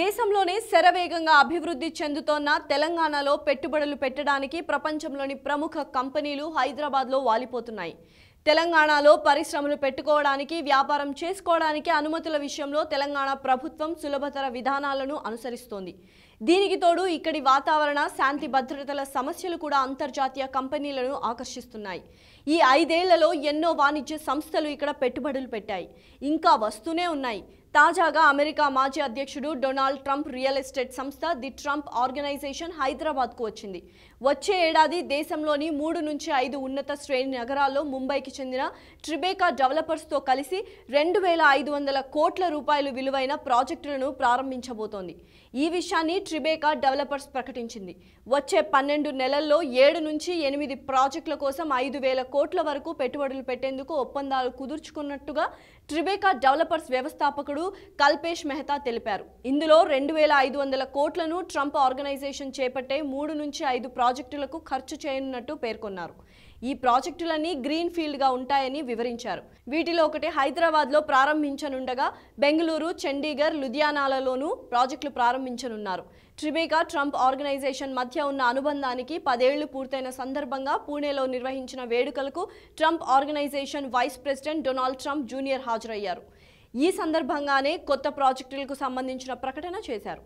దేశంలోనే శరవేగంగా అభివృద్ధి చెందుతోన్న తెలంగాణలో పెట్టుబడులు పెట్టడానికి ప్రపంచంలోని ప్రముఖ కంపెనీలు హైదరాబాద్లో వాలిపోతున్నాయి తెలంగాణలో పరిశ్రమలు పెట్టుకోవడానికి వ్యాపారం చేసుకోవడానికి అనుమతుల విషయంలో తెలంగాణ ప్రభుత్వం సులభతర విధానాలను అనుసరిస్తోంది దీనికి తోడు ఇక్కడి వాతావరణ శాంతి భద్రతల సమస్యలు కూడా అంతర్జాతీయ కంపెనీలను ఆకర్షిస్తున్నాయి ఈ ఐదేళ్లలో ఎన్నో వాణిజ్య సంస్థలు ఇక్కడ పెట్టుబడులు పెట్టాయి ఇంకా వస్తూనే ఉన్నాయి తాజాగా అమెరికా మాజీ అధ్యక్షుడు డొనాల్డ్ ట్రంప్ రియల్ ఎస్టేట్ సంస్థ ది ట్రంప్ ఆర్గనైజేషన్ హైదరాబాద్కు వచ్చింది వచ్చే ఏడాది దేశంలోని మూడు నుంచి ఐదు ఉన్నత శ్రేణి నగరాల్లో ముంబైకి చెందిన ట్రిబేకా డెవలపర్స్తో కలిసి రెండు వేల ఐదు వందల కోట్ల రూపాయలు విలువైన ప్రాజెక్టులను ప్రారంభించబోతోంది ఈ విషయాన్ని ట్రిబేకా డెవలపర్స్ ప్రకటించింది వచ్చే పన్నెండు నెలల్లో ఏడు నుంచి ఎనిమిది ప్రాజెక్టుల కోసం ఐదు వేల కోట్ల వరకు పెట్టుబడులు పెట్టేందుకు ఒప్పందాలు కుదుర్చుకున్నట్టుగా ట్రిబేకా డెవలపర్స్ వ్యవస్థాపకుడు అధ్యక్షుడు కల్పేష్ మెహతా తెలిపారు ఇందులో రెండు వేల ఐదు వందల కోట్లను ట్రంప్ ఆర్గనైజేషన్ చేపట్టే మూడు నుంచి ఐదు ప్రాజెక్టులకు ఖర్చు చేయనున్నట్టు పేర్కొన్నారు ఈ ప్రాజెక్టులన్నీ గ్రీన్ ఫీల్డ్గా ఉంటాయని వివరించారు వీటిలో ఒకటి హైదరాబాద్లో ప్రారంభించనుండగా బెంగళూరు చండీగఢ్ లుధియానాలలోనూ ప్రాజెక్టులు ప్రారంభించనున్నారు ట్రిబేకా ట్రంప్ ఆర్గనైజేషన్ మధ్య ఉన్న అనుబంధానికి పదేళ్లు పూర్తయిన సందర్భంగా పూణేలో నిర్వహించిన వేడుకలకు Trump organization vice president Donald Trump junior హాజరయ్యారు ఈ సందర్భంగానే కొత్త ప్రాజెక్టులకు సంబంధించిన ప్రకటన చేశారు